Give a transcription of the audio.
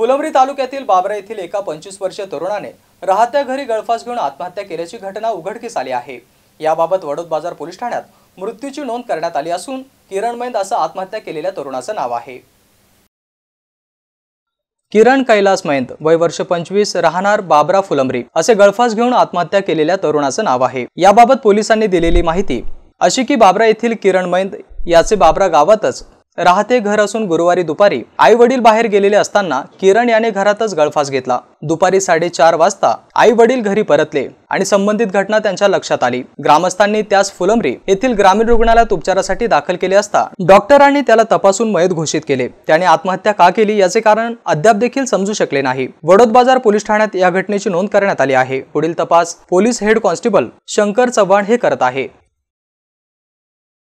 फुलंब्री तालुक्यातील बाबरा येथील एका पंचवीस वर्षीय तरुणाने राहत्या घरी गळफास घेऊन आत्महत्या केल्याची घटना उघडकीस आली आहे याबाबत वडोद बाजार पोलीस ठाण्यात मृत्यूची नोंद करण्यात आली असून किरण मैंद असं आत्महत्या केलेल्या तरुणाचं नाव आहे किरण कैलास मैंत वय वर्ष पंचवीस राहणार बाबरा फुलंब्री असे गळफास घेऊन आत्महत्या केलेल्या तरुणाचं नाव आहे याबाबत पोलिसांनी दिलेली माहिती अशी की बाबरा येथील किरण मैंद याचे बाबरा गावातच राहते घर असून गुरुवारी दुपारी आई वडील बाहेर गेलेले असताना किरण याने घरातच गळफास घेतला दुपारी साडेचार वाजता आई वडील घरी परतले आणि संबंधित घटना त्यांच्या लक्षात आली ग्रामस्थांनी त्यास फुलंब्री येथील ग्रामीण रुग्णालयात उपचारासाठी दाखल केले असता डॉक्टरांनी त्याला तपासून मयत घोषित केले त्याने आत्महत्या का केली याचे कारण अद्याप देखील समजू शकले नाही वडोद बाजार पोलीस ठाण्यात या घटनेची नोंद करण्यात आली आहे पुढील तपास police head constable Shankar Chavan हे करत आहे